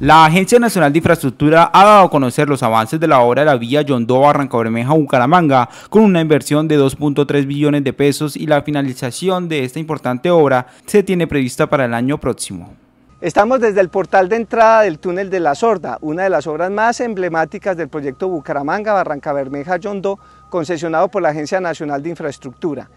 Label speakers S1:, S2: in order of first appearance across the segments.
S1: La Agencia Nacional de Infraestructura ha dado a conocer los avances de la obra de la vía Yondó Barranca Bermeja Bucaramanga con una inversión de 2.3 billones de pesos y la finalización de esta importante obra se tiene prevista para el año próximo.
S2: Estamos desde el portal de entrada del túnel de la Sorda, una de las obras más emblemáticas del proyecto Bucaramanga Barranca Bermeja Yondó, concesionado por la Agencia Nacional de Infraestructura.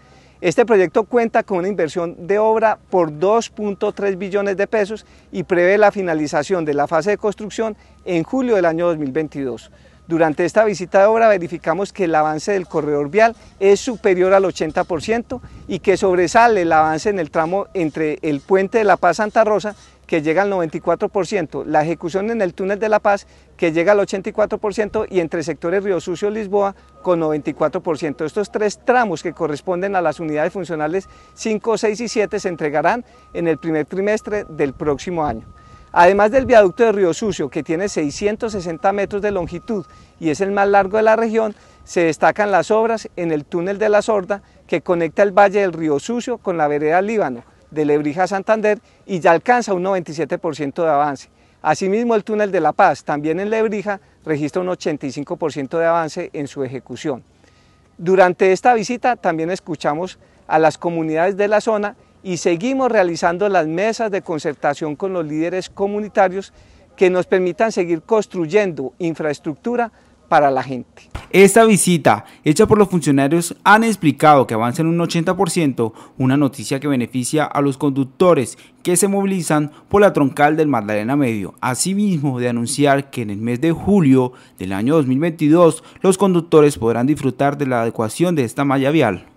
S2: Este proyecto cuenta con una inversión de obra por 2.3 billones de pesos y prevé la finalización de la fase de construcción en julio del año 2022. Durante esta visita de obra verificamos que el avance del corredor vial es superior al 80% y que sobresale el avance en el tramo entre el puente de La Paz Santa Rosa que llega al 94%, la ejecución en el túnel de La Paz que llega al 84% y entre sectores Río Sucio Lisboa con 94%. Estos tres tramos que corresponden a las unidades funcionales 5, 6 y 7 se entregarán en el primer trimestre del próximo año. Además del viaducto de Río Sucio, que tiene 660 metros de longitud y es el más largo de la región, se destacan las obras en el túnel de la Sorda, que conecta el valle del Río Sucio con la vereda Líbano, de Lebrija Santander, y ya alcanza un 97% de avance. Asimismo, el túnel de La Paz, también en Lebrija, registra un 85% de avance en su ejecución. Durante esta visita también escuchamos a las comunidades de la zona y seguimos realizando las mesas de concertación con los líderes comunitarios que nos permitan seguir construyendo infraestructura para la gente.
S1: Esta visita, hecha por los funcionarios, han explicado que avanza en un 80%, una noticia que beneficia a los conductores que se movilizan por la troncal del Magdalena Medio. Asimismo, de anunciar que en el mes de julio del año 2022, los conductores podrán disfrutar de la adecuación de esta malla vial.